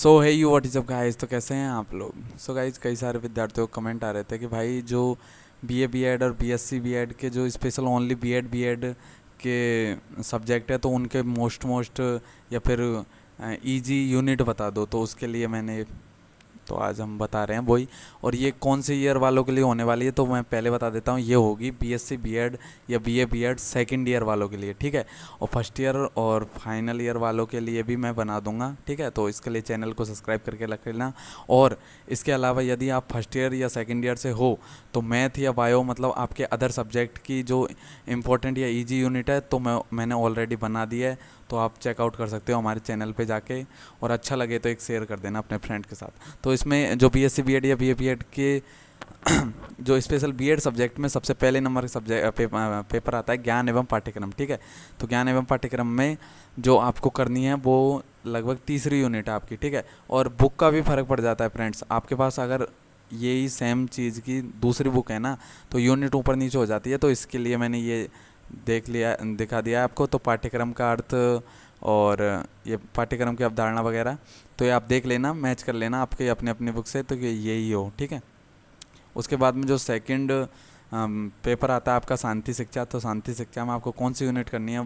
so hey you what is up guys तो कैसे हैं आप लोग सो गाइज कई सारे विद्यार्थियों को कमेंट आ रहे थे कि भाई जो बी ए बी एड और B S C B Ed के जो special only B Ed B Ed के सब्जेक्ट है तो उनके मोस्ट मोस्ट या फिर ईजी uh, यूनिट बता दो तो उसके लिए मैंने तो आज हम बता रहे हैं वही और ये कौन से ईयर वालों के लिए होने वाली है तो मैं पहले बता देता हूँ ये होगी बी एस या B A B second year वालों के लिए ठीक है और फर्स्ट ईयर और फाइनल ईयर वालों के लिए भी मैं बना दूंगा ठीक है तो इसके लिए चैनल को सब्सक्राइब करके रख लेना और इसके अलावा यदि आप फर्स्ट ईयर या सेकेंड ईयर से हो तो मैथ या बायो मतलब आपके अदर सब्जेक्ट की जो इम्पोर्टेंट या ईजी यूनिट है तो मैं मैंने ऑलरेडी बना दी है तो आप चेकआउट कर सकते हो हमारे चैनल पे जाके और अच्छा लगे तो एक शेयर कर देना अपने फ्रेंड के साथ तो तो इसमें जो B S C B Ed या बी ए बी एड के जो स्पेशल बीएड सब्जेक्ट में सबसे पहले नंबर सब्जेक्ट पे, पेपर आता है ज्ञान एवं पाठ्यक्रम ठीक है तो ज्ञान एवं पाठ्यक्रम में जो आपको करनी है वो लगभग तीसरी यूनिट है आपकी ठीक है और बुक का भी फ़र्क पड़ जाता है फ्रेंड्स आपके पास अगर यही सेम चीज़ की दूसरी बुक है ना तो यूनिट ऊपर नीचे हो जाती है तो इसके लिए मैंने ये देख लिया दिखा दिया आपको तो पाठ्यक्रम का अर्थ और ये पाठ्यक्रम की अवधारणा वगैरह तो ये आप देख लेना मैच कर लेना आपके अपने अपने बुक से तो ये यही हो ठीक है उसके बाद में जो सेकंड पेपर um, आता है आपका शांति शिक्षा तो शांति शिक्षा में आपको कौन सी यूनिट करनी है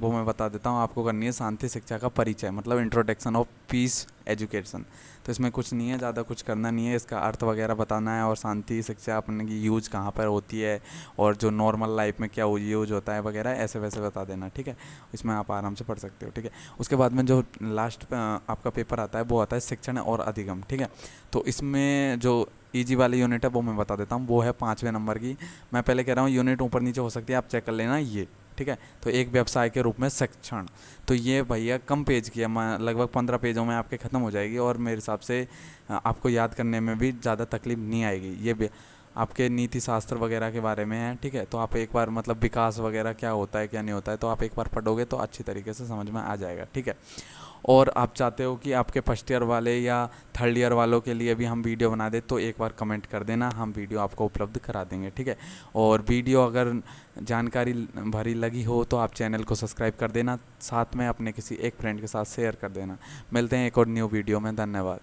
वो मैं बता देता हूँ आपको करनी है शांति शिक्षा का परिचय मतलब इंट्रोडक्शन ऑफ पीस एजुकेशन तो इसमें कुछ नहीं है ज़्यादा कुछ करना नहीं है इसका अर्थ वगैरह बताना है और शांति शिक्षा अपने की यूज कहाँ पर होती है और जो नॉर्मल लाइफ में क्या यूज होता है वगैरह ऐसे वैसे बता देना ठीक है इसमें आप आराम से पढ़ सकते हो ठीक है उसके बाद में जो लास्ट आपका पेपर आता है वो आता है शिक्षण और अधिगम ठीक है तो इसमें जो ईजी e वाली यूनिट है वो मैं बता देता हूँ वो है पाँचवें नंबर की मैं पहले कह रहा हूँ यूनिट ऊपर नीचे हो सकती है आप चेक कर लेना ये ठीक है तो एक व्यवसाय के रूप में शिक्षण तो ये भैया कम पेज की है लगभग पंद्रह पेजों में आपके ख़त्म हो जाएगी और मेरे हिसाब से आपको याद करने में भी ज़्यादा तकलीफ नहीं आएगी ये भी आपके नीति शास्त्र वगैरह के बारे में है ठीक है तो आप एक बार मतलब विकास वगैरह क्या होता है क्या नहीं होता है तो आप एक बार पढ़ोगे तो अच्छी तरीके से समझ में आ जाएगा ठीक है और आप चाहते हो कि आपके फर्स्ट ईयर वाले या थर्ड ईयर वालों के लिए भी हम वीडियो बना दें तो एक बार कमेंट कर देना हम वीडियो आपको उपलब्ध करा देंगे ठीक है और वीडियो अगर जानकारी भरी लगी हो तो आप चैनल को सब्सक्राइब कर देना साथ में अपने किसी एक फ्रेंड के साथ शेयर कर देना मिलते हैं एक और न्यू वीडियो में धन्यवाद